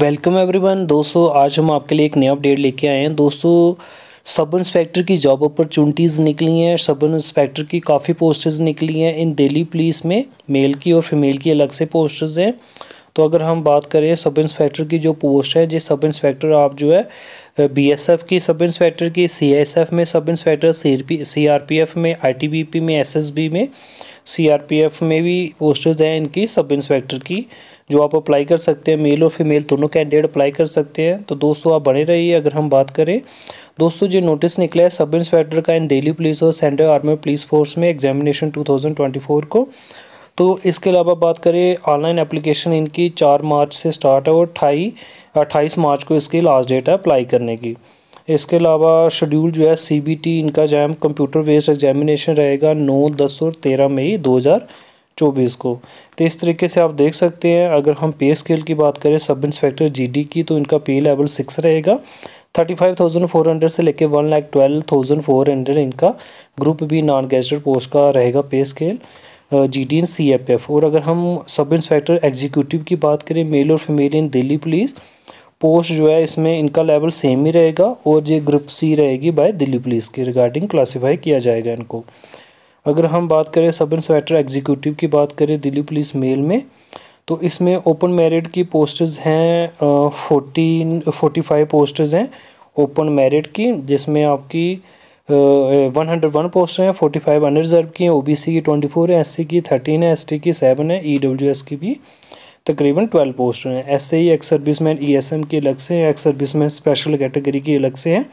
welcome everyone दोस्तों आज हम आपके लिए एक नया अपडेट लेके आए हैं दोस्तों सब इंस्पेक्टर की जॉब अपॉर्चुनिटीज़ निकली हैं सब इंस्पेक्टर की काफ़ी पोस्टर्स निकली हैं इन दिल्ली पुलिस में मेल की और फीमेल की अलग से पोस्टर्स हैं तो अगर हम बात करें सब इंस्पेक्टर की जो पोस्ट है जो सब इंस्पेक्टर आप जो है बीएसएफ की सब इंस्पेक्टर की सीएसएफ में सब इंस्पेक्टर सीआरपीएफ में आईटीबीपी में एसएसबी में सीआरपीएफ में भी पोस्टेज हैं इनकी सब इंस्पेक्टर की जो आप अप्लाई कर सकते हैं मेल और फीमेल दोनों कैंडिडेट अप्लाई कर सकते हैं तो दोस्तों आप बने रहिए अगर हम बात करें दोस्तों जो नोटिस निकला है सब इंस्पेक्टर का इन दिल्ली पुलिस और सेंट्रल आर्मी पुलिस फोर्स में एग्जामिनेशन 2024 को तो इसके अलावा बात करें ऑनलाइन एप्लीकेशन इनकी चार मार्च से स्टार्ट है और अट्ठाई अट्ठाईस मार्च को इसकी लास्ट डेट है अप्लाई करने की इसके अलावा शेड्यूल जो है सीबीटी इनका जैम कंप्यूटर बेस्ड एग्जामिनेशन रहेगा नौ दस और तेरह मई दो हज़ार चौबीस को तो इस तरीके से आप देख सकते हैं अगर हम पे स्केल की बात करें सब इंस्पेक्टर जीडी की तो इनका पे लेवल सिक्स रहेगा thirty five thousand four hundred से लेके one lakh twelve thousand four hundred इनका group B non gazetted post का रहेगा pay scale G D in C F F और अगर हम सब इंस्पेक्टर एग्जीक्यूटिव की बात करें मेल और female in Delhi police post जो है इसमें इनका लेवल सेम ही रहेगा और ये ग्रुप सी रहेगी बाय दिल्ली पुलिस के रिगार्डिंग क्लासीफाई किया जाएगा इनको अगर हम बात करें सब इंस्पेक्टर एग्जीक्यूटिव की बात करें दिल्ली पुलिस मेल में तो इसमें ओपन मेरिट की पोस्टर्स हैं फोर्टीन फोर्टी फाइव पोस्टर्स हैं ओपन मेरिट की जिसमें आपकी वन हंड्रेड वन पोस्टर हैं फोर्टी फाइव अनरिजर्व की हैं ओ बी सी की ट्वेंटी फोर है एस सी की थर्टीन है एस टी की सेवन है ई डब्ल्यू एस की भी तकरीबन ट्वेल्व पोस्ट हैं ऐसे ही एक्स सर्विसमैन ईएसएम की अलग से हैं एक्स सर्विसमैन स्पेशल कैटेगरी की अलग से हैं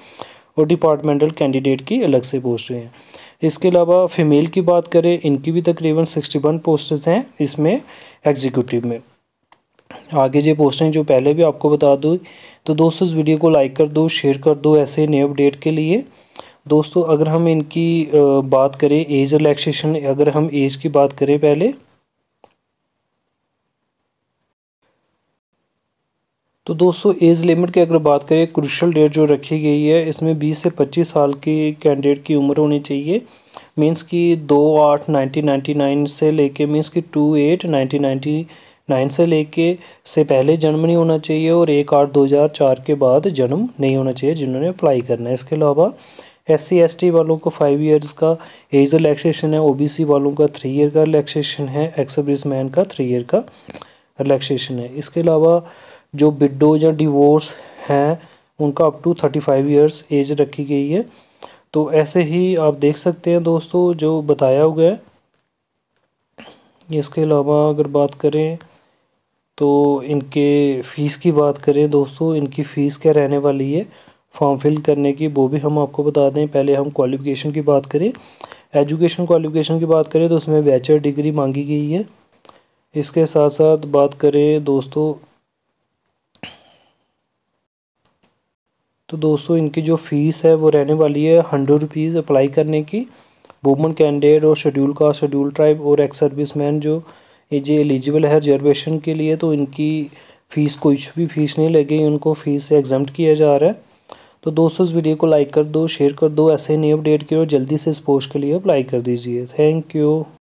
और डिपार्टमेंटल कैंडिडेट की अलग से पोस्ट हैं इसके अलावा फीमेल की बात करें इनकी भी तकरीबन सिक्सटी वन पोस्ट हैं इसमें एग्जीक्यूटिव में आगे जो पोस्टें जो पहले भी आपको बता दूँ तो दोस्तों इस वीडियो को लाइक कर दो शेयर कर दो ऐसे नए अपडेट के लिए दोस्तों अगर हम इनकी बात करें एज रिलैक्सेशन अगर हम एज की बात करें पहले तो दोस्तों एज लिमिट की अगर बात करें क्रूशल डेट जो रखी गई है इसमें 20 से 25 साल की कैंडिडेट की उम्र होनी चाहिए मींस की दो आठ नाइनटीन नाइन्टी नाइन से लेके मींस की two eight nineteen ninety nine से लेके से पहले जन्म नहीं होना चाहिए और एक आठ दो हज़ार चार के बाद जन्म नहीं होना चाहिए जिन्होंने अप्लाई करना है इसके अलावा एस सी एस टी वालों को फाइव इयर्स का एज रिलैक्सेशन है ओ बी सी वालों का थ्री ईयर का रिलैक्सेशन है एक्सर्विस मैन का थ्री ईयर का रिलैक्सेशन है इसके अलावा जो बिडो या डिवोर्स हैं उनका up to thirty five years age रखी गई है तो ऐसे ही आप देख सकते हैं दोस्तों जो बताया हुआ है इसके अलावा अगर बात करें तो इनके फ़ीस की बात करें दोस्तों इनकी फ़ीस क्या रहने वाली है फॉर्म फिल करने की वो भी हम आपको बता दें पहले हम क्वालिफ़िकेशन की बात करें एजुकेशन क्वालिफ़िकेशन की बात करें तो उसमें बैचलर डिग्री मांगी गई है इसके साथ साथ बात करें दोस्तों तो दोस्तों इनकी जो फ़ीस है वो रहने वाली है हंड्रेड रुपीज़ अप्लाई करने की वुमन कैंडिडेट और शेड्यूल कास्ट शेड्यूल ट्राइब और एक्स सर्विस मैन जो ये एलिजिबल है रिजर्वेशन के लिए तो इनकी फ़ीस कुछ भी फ़ीस नहीं लगेगी उनको फ़ीस से एग्जाम किया जा रहा है तो दोस्तों इस वीडियो को लाइक कर दो शेयर कर दो ऐसे ही नई अपडेट के और जल्दी से इस पोस्ट के लिए अप्लाई कर दीजिए थैंक यू